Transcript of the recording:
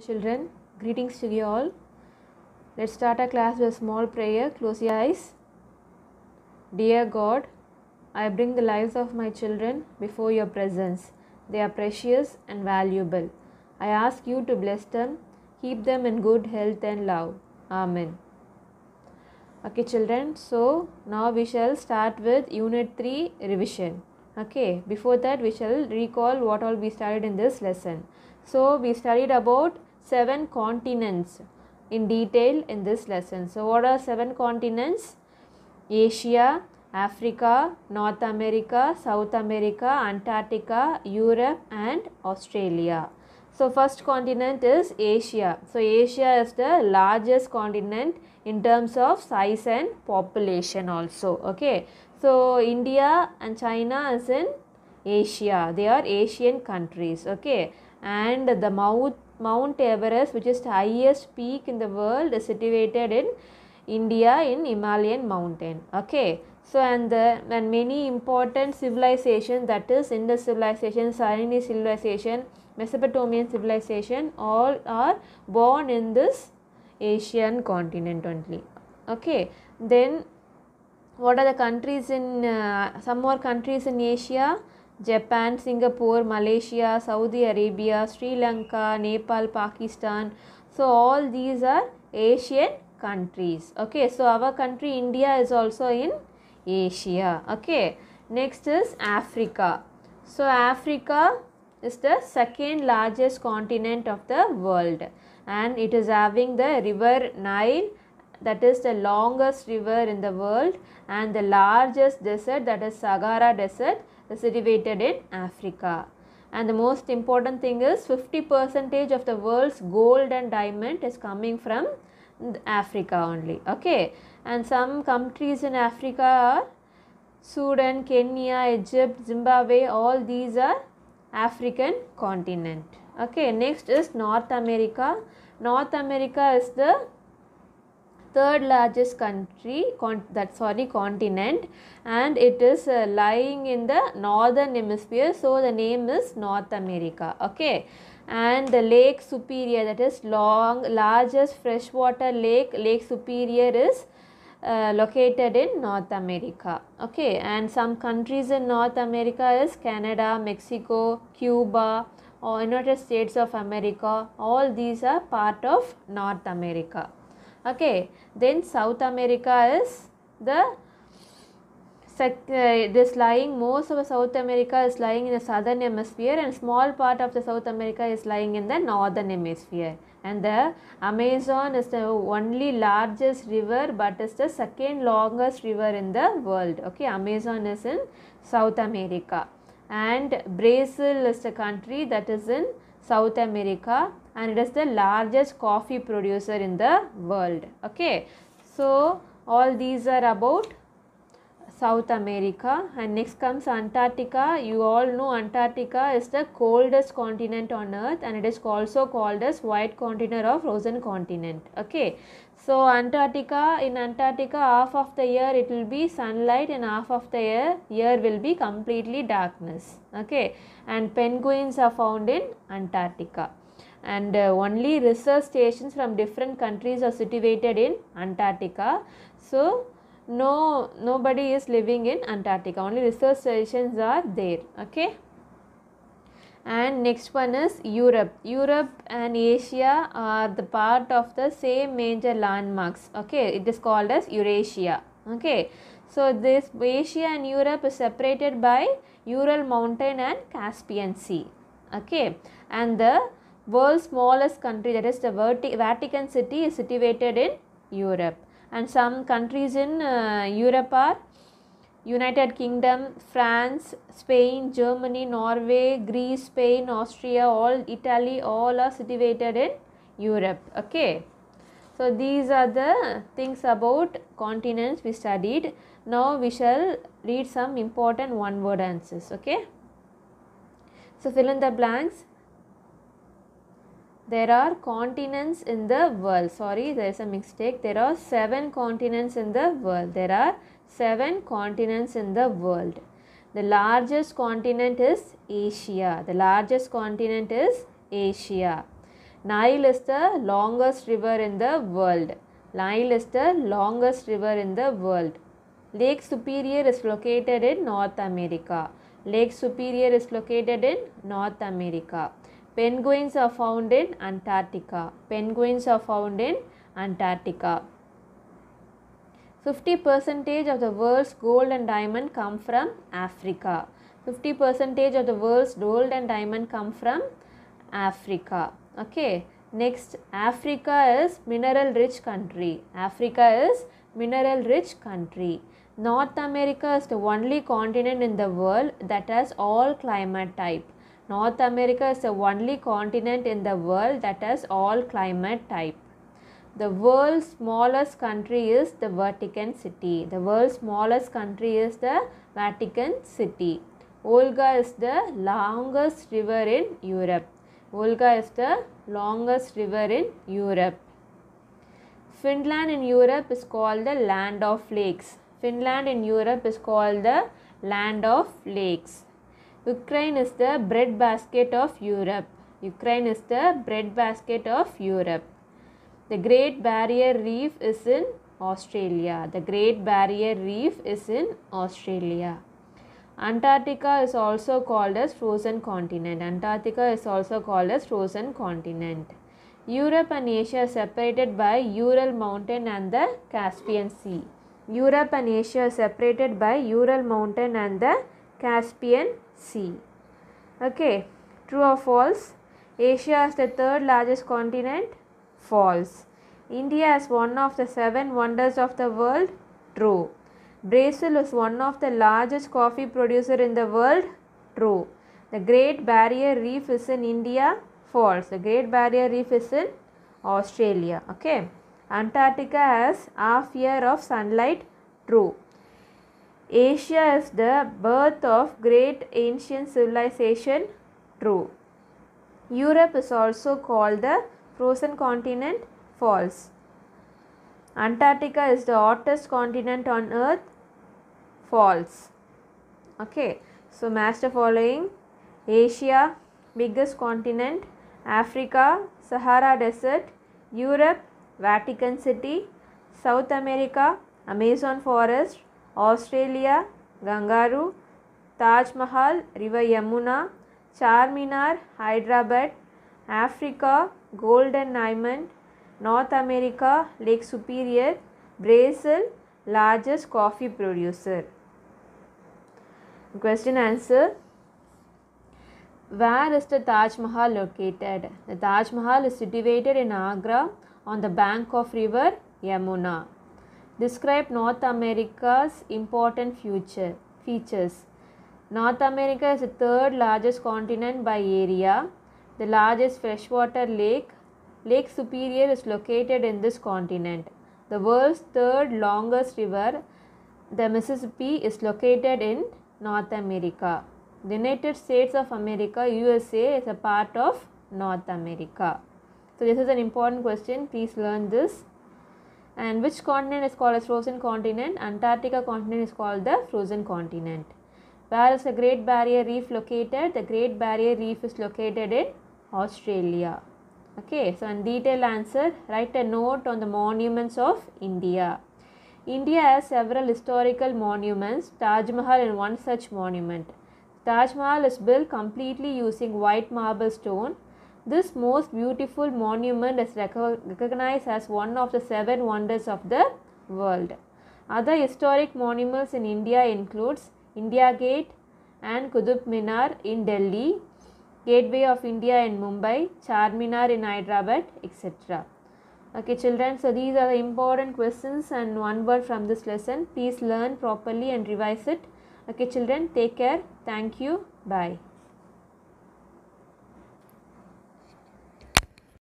children, greetings to you all. Let's start our class with a small prayer. Close your eyes. Dear God, I bring the lives of my children before your presence. They are precious and valuable. I ask you to bless them, keep them in good health and love. Amen. Okay, children, so now we shall start with Unit 3 revision. Okay, before that, we shall recall what all we studied in this lesson. So, we studied about seven continents in detail in this lesson. So, what are seven continents? Asia, Africa, North America, South America, Antarctica, Europe and Australia. So, first continent is Asia. So, Asia is the largest continent in terms of size and population also. Okay. So, India and China is in Asia. They are Asian countries. Okay. And the mouth Mount Everest, which is the highest peak in the world, is situated in India in Himalayan mountain. Okay. So and the and many important civilization that is Indus civilization, Sarani civilization, Mesopotamian civilization all are born in this Asian continent only. Okay. Then what are the countries in uh, some more countries in Asia? Japan, Singapore, Malaysia, Saudi Arabia, Sri Lanka, Nepal, Pakistan. so all these are asian countries okay so our country india is also in asia okay next is africa so africa is the second largest continent of the world and it is having the river nile that is the longest river in the world and the largest desert that is sahara desert is situated in Africa. And the most important thing is 50 percentage of the world's gold and diamond is coming from Africa only. Okay. And some countries in Africa are Sudan, Kenya, Egypt, Zimbabwe, all these are African continent. Okay. Next is North America. North America is the third largest country that sorry continent and it is uh, lying in the northern hemisphere so the name is North America okay and the lake superior that is long largest freshwater lake lake superior is uh, located in North America. Okay, and some countries in North America is Canada, Mexico, Cuba, or United States of America. All these are part of North America okay then south america is the uh, it is lying most of south america is lying in the southern hemisphere and small part of the south america is lying in the northern hemisphere and the amazon is the only largest river but is the second longest river in the world okay amazon is in south america and brazil is the country that is in south america and it is the largest coffee producer in the world okay so all these are about South America and next comes Antarctica. You all know Antarctica is the coldest continent on earth and it is also called as white continent or frozen continent. Okay. So Antarctica, in Antarctica half of the year it will be sunlight and half of the year, year will be completely darkness. Okay. And penguins are found in Antarctica and uh, only research stations from different countries are situated in Antarctica. So, no nobody is living in Antarctica only research stations are there okay and next one is Europe. Europe and Asia are the part of the same major landmarks okay it is called as Eurasia okay so this Asia and Europe is separated by Ural mountain and Caspian sea okay and the world's smallest country that is the Vatican City is situated in Europe and some countries in uh, Europe are United Kingdom, France, Spain, Germany, Norway, Greece, Spain, Austria, all Italy, all are situated in Europe. Okay. So, these are the things about continents we studied. Now, we shall read some important one word answers. Okay. So, fill in the blanks there are continents in the world. Sorry, there is a mistake. There are seven continents in the world. There are seven continents in the world. The largest continent is Asia. The largest continent is Asia. Nile is the longest river in the world. Nile is the longest river in the world. Lake Superior is located in North America. Lake Superior is located in North America. Penguins are found in Antarctica. Penguins are found in Antarctica. 50 percentage of the world's gold and diamond come from Africa. 50 percentage of the world's gold and diamond come from Africa. Okay. Next, Africa is mineral rich country. Africa is mineral rich country. North America is the only continent in the world that has all climate type. North America is the only continent in the world that has all climate type. The world's smallest country is the Vatican City. The world's smallest country is the Vatican City. Volga is the longest river in Europe. Volga is the longest river in Europe. Finland in Europe is called the land of lakes. Finland in Europe is called the land of lakes. Ukraine is the breadbasket of Europe. Ukraine is the breadbasket of Europe. The Great Barrier Reef is in Australia. The Great Barrier Reef is in Australia. Antarctica is also called as frozen continent. Antarctica is also called as frozen continent. Europe and Asia are separated by Ural mountain and the Caspian Sea. Europe and Asia are separated by Ural mountain and the Caspian Sea. Okay, true or false? Asia is the third largest continent? False. India is one of the seven wonders of the world? True. Brazil is one of the largest coffee producer in the world? True. The Great Barrier Reef is in India? False. The Great Barrier Reef is in Australia. Okay. Antarctica has half year of sunlight? True. Asia is the birth of great ancient civilization? True. Europe is also called the frozen continent? False. Antarctica is the hottest continent on earth? False. Okay, so master following Asia, biggest continent, Africa, Sahara Desert, Europe, Vatican City, South America, Amazon Forest, Australia, गंगारू Taj Mahal, River Yamuna, Charminar, Hyderabad, Africa, golden diamond, North America, Lake Superior, Brazil, largest coffee producer question answer where is the taj mahal located the taj mahal is situated in agra on the bank of river yamuna Describe North America's important future features. North America is the third largest continent by area. The largest freshwater lake, Lake Superior, is located in this continent. The world's third longest river, the Mississippi, is located in North America. The United States of America, USA, is a part of North America. So, this is an important question. Please learn this. And which continent is called as frozen continent? Antarctica continent is called the frozen continent. Where is the Great Barrier Reef located? The Great Barrier Reef is located in Australia. Okay, so in detailed answer, write a note on the monuments of India. India has several historical monuments, Taj Mahal is one such monument. Taj Mahal is built completely using white marble stone this most beautiful monument is recognized as one of the seven wonders of the world. Other historic monuments in India includes India Gate and Qutub Minar in Delhi, Gateway of India in Mumbai, Charminar in Hyderabad, etc. Okay, children, so these are the important questions and one word from this lesson. Please learn properly and revise it. Okay, children, take care. Thank you. Bye.